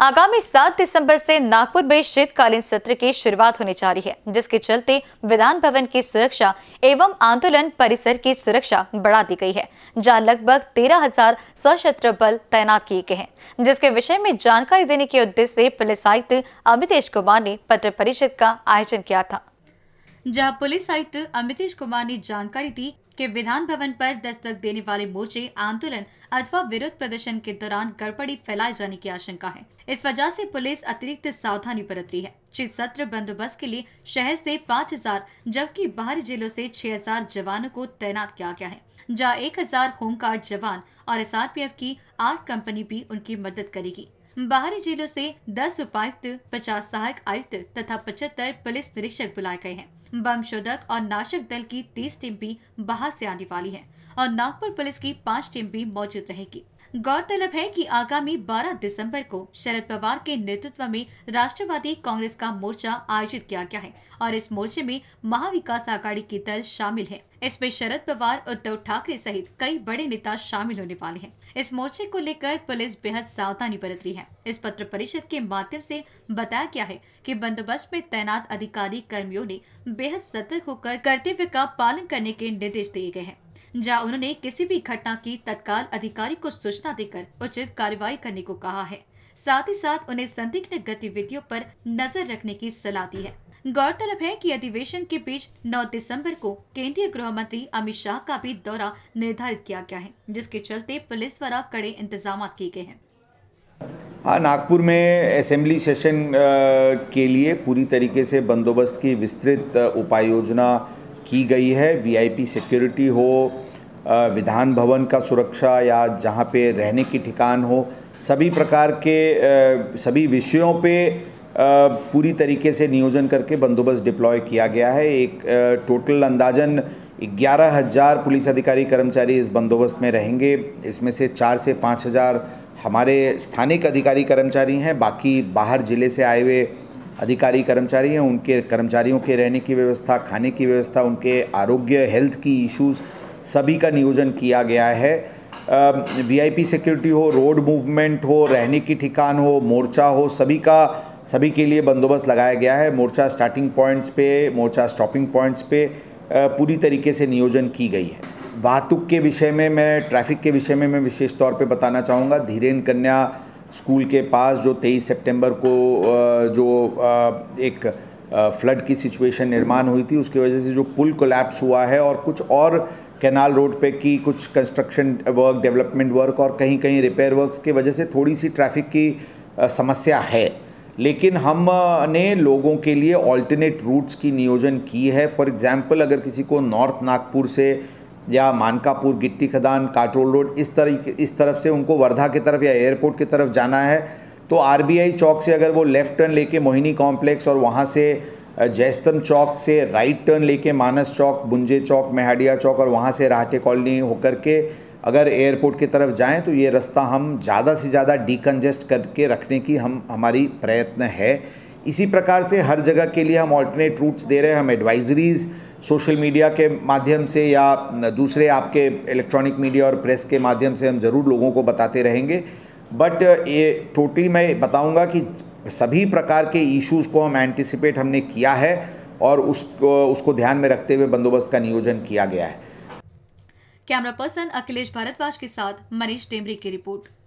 आगामी 7 दिसंबर से नागपुर में शीतकालीन सत्र की शुरुआत होने जा रही है जिसके चलते विधान भवन की सुरक्षा एवं आंदोलन परिसर की सुरक्षा बढ़ा दी गई है जहां लगभग तेरह हजार सशस्त्र बल तैनात किए गए हैं जिसके विषय में जानकारी देने के उद्देश्य से पुलिस आयुक्त अमितेश कुमार ने पत्र परिषद का आयोजन किया था जहां पुलिस आयुक्त अमितेश कुमार ने जानकारी दी कि विधान भवन पर दस्तक देने वाले मोर्चे आंदोलन अथवा विरोध प्रदर्शन के दौरान गड़बड़ी फैलाए जाने की आशंका है इस वजह से पुलिस अतिरिक्त सावधानी बरत रही है जिस सत्र बंदोबस्त के लिए शहर से 5000 जबकि बाहरी जिलों से 6000 जवानों को तैनात किया गया है जहां 1000 होमगार्ड जवान और एस की आठ कंपनी भी उनकी मदद करेगी बाहरी जिलों से 10 उपायुक्त 50 सहायक आयुक्त तथा 75 पुलिस निरीक्षक बुलाए गए हैं बम शोधक और नाशक दल की तीस टीम भी बाहर से आने वाली है और नागपुर पुलिस की पांच टीम भी मौजूद रहेगी गौरतलब है कि आगामी 12 दिसंबर को शरद पवार के नेतृत्व में राष्ट्रवादी कांग्रेस का मोर्चा आयोजित किया गया है और इस मोर्चे में महाविकास आघाड़ी की दल शामिल है इसमें शरद पवार उद्धव ठाकरे सहित कई बड़े नेता शामिल होने वाले हैं इस मोर्चे को लेकर पुलिस बेहद सावधानी बरत रही है इस पत्र परिषद के माध्यम से बताया गया है कि बंदोबस्त में तैनात अधिकारी कर्मियों ने बेहद सतर्क होकर कर्तव्य का पालन करने के निर्देश दिए गए हैं जहां उन्होंने किसी भी घटना की तत्काल अधिकारी को सूचना देकर उचित कार्रवाई करने को कहा है साथ ही साथ उन्हें संदिग्ध गतिविधियों पर नजर रखने की सलाह दी है गौरतलब है कि अधिवेशन के बीच 9 दिसंबर को केंद्रीय गृह मंत्री अमित शाह का भी दौरा निर्धारित किया गया है जिसके चलते पुलिस द्वारा कड़े इंतजाम किए गए हैं हाँ, नागपुर में असेंबली सेशन के लिए पूरी तरीके से बंदोबस्त की विस्तृत उपाय योजना की गई है वीआईपी सिक्योरिटी हो विधान भवन का सुरक्षा या जहाँ पे रहने की ठिकान हो सभी प्रकार के सभी विषयों पे पूरी तरीके से नियोजन करके बंदोबस्त डिप्लॉय किया गया है एक टोटल अंदाजन ग्यारह हज़ार पुलिस अधिकारी कर्मचारी इस बंदोबस्त में रहेंगे इसमें से चार से पाँच हज़ार हमारे स्थानिक अधिकारी कर्मचारी हैं बाकी बाहर ज़िले से आए हुए अधिकारी कर्मचारी हैं उनके कर्मचारियों के रहने की व्यवस्था खाने की व्यवस्था उनके आरोग्य हेल्थ की इश्यूज़ सभी का नियोजन किया गया है वीआईपी सिक्योरिटी हो रोड मूवमेंट हो रहने की ठिकान हो मोर्चा हो सभी का सभी के लिए बंदोबस्त लगाया गया है मोर्चा स्टार्टिंग पॉइंट्स पे मोर्चा स्टॉपिंग पॉइंट्स पे पूरी तरीके से नियोजन की गई है वाहतुक के विषय में मैं ट्रैफिक के विषय में मैं विशेष तौर पे बताना चाहूँगा धीरेन कन्या स्कूल के पास जो 23 सितंबर को जो एक फ्लड की सिचुएशन निर्माण हुई थी उसकी वजह से जो पुल कोलैप्स हुआ है और कुछ और कैनाल रोड पे की कुछ कंस्ट्रक्शन वर्क डेवलपमेंट वर्क और कहीं कहीं रिपेयर वर्क्स की वजह से थोड़ी सी ट्रैफिक की समस्या है लेकिन हम ने लोगों के लिए ऑल्टरनेट रूट्स की नियोजन की है फॉर एग्ज़ाम्पल अगर किसी को नॉर्थ नागपुर से या मानकापुर गिट्टी खदान काटोल रोड इस तरह इस तरफ से उनको वर्धा की तरफ या एयरपोर्ट की तरफ जाना है तो आरबीआई चौक से अगर वो लेफ़्ट टर्न लेके मोहिनी कॉम्प्लेक्स और वहाँ से जयस्तम चौक से राइट टर्न लेके मानस चौक बुंजे चौक मेहाडिया चौक और वहाँ से राहटे कॉलोनी होकर के अगर एयरपोर्ट की तरफ जाएं तो ये रास्ता हम ज़्यादा से ज़्यादा डीकंजेस्ट करके रखने की हम हमारी प्रयत्न है इसी प्रकार से हर जगह के लिए हम ऑल्टरनेट रूट्स दे रहे हैं हम एडवाइजरीज़ सोशल मीडिया के माध्यम से या दूसरे आपके इलेक्ट्रॉनिक मीडिया और प्रेस के माध्यम से हम ज़रूर लोगों को बताते रहेंगे बट ये टोटली मैं बताऊंगा कि सभी प्रकार के इश्यूज़ को हम एंटिसिपेट हमने किया है और उसको उसको ध्यान में रखते हुए बंदोबस्त का नियोजन किया गया है कैमरा पर्सन अखिलेश भारद्वाज के साथ मनीष टेमरी की रिपोर्ट